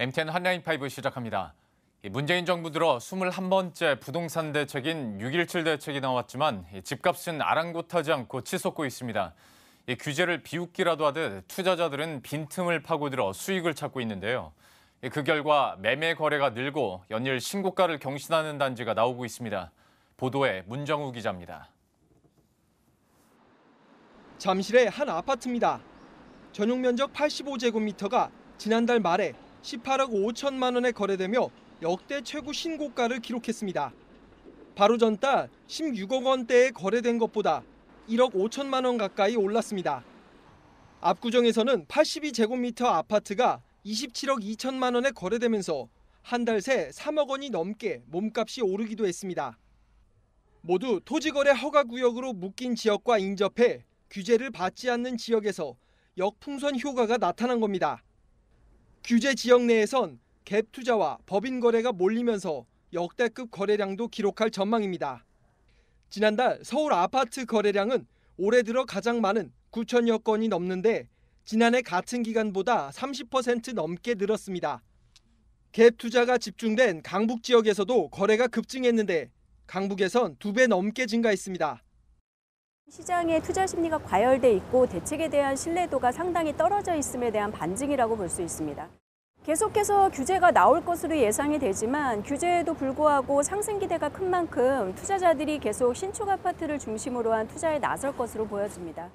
MTN 한량인5 시작합니다. 문재인 정부 들어 21번째 부동산 대책인 6.17 대책이 나왔지만 집값은 아랑곳하지 않고 치솟고 있습니다. 규제를 비웃기라도 하듯 투자자들은 빈틈을 파고들어 수익을 찾고 있는데요. 그 결과 매매 거래가 늘고 연일 신고가를 경신하는 단지가 나오고 있습니다. 보도에 문정우 기자입니다. 잠실의 한 아파트입니다. 전용 면적 85제곱미터가 지난달 말에 18억 5천만 원에 거래되며 역대 최고 신고가를 기록했습니다. 바로 전달 16억 원대에 거래된 것보다 1억 5천만 원 가까이 올랐습니다. 압구정에서는 82제곱미터 아파트가 27억 2천만 원에 거래되면서 한 달 새 3억 원이 넘게 몸값이 오르기도 했습니다. 모두 토지거래 허가 구역으로 묶인 지역과 인접해 규제를 받지 않는 지역에서 역풍선 효과가 나타난 겁니다. 규제 지역 내에선 갭 투자와 법인 거래가 몰리면서 역대급 거래량도 기록할 전망입니다. 지난달 서울 아파트 거래량은 올해 들어 가장 많은 9천여 건이 넘는데 지난해 같은 기간보다 30% 넘게 늘었습니다. 갭 투자가 집중된 강북 지역에서도 거래가 급증했는데 강북에선 두 배 넘게 증가했습니다. 시장의 투자 심리가 과열돼 있고 대책에 대한 신뢰도가 상당히 떨어져 있음에 대한 반증이라고 볼 수 있습니다. 계속해서 규제가 나올 것으로 예상이 되지만 규제에도 불구하고 상승 기대가 큰 만큼 투자자들이 계속 신축 아파트를 중심으로 한 투자에 나설 것으로 보여집니다.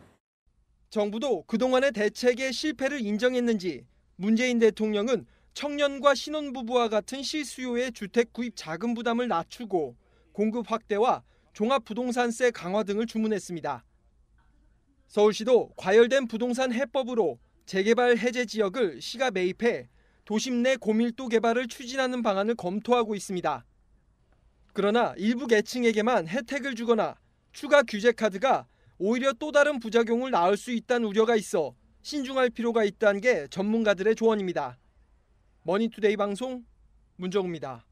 정부도 그동안의 대책의 실패를 인정했는지 문재인 대통령은 청년과 신혼부부와 같은 실수요의 주택 구입 자금 부담을 낮추고 공급 확대와 종합부동산세 강화 등을 주문했습니다. 서울시도 과열된 부동산 해법으로 재개발 해제 지역을 시가 매입해 도심 내 고밀도 개발을 추진하는 방안을 검토하고 있습니다. 그러나 일부 계층에게만 혜택을 주거나 추가 규제 카드가 오히려 또 다른 부작용을 낳을 수 있다는 우려가 있어 신중할 필요가 있다는 게 전문가들의 조언입니다. 머니투데이 방송 문정우입니다.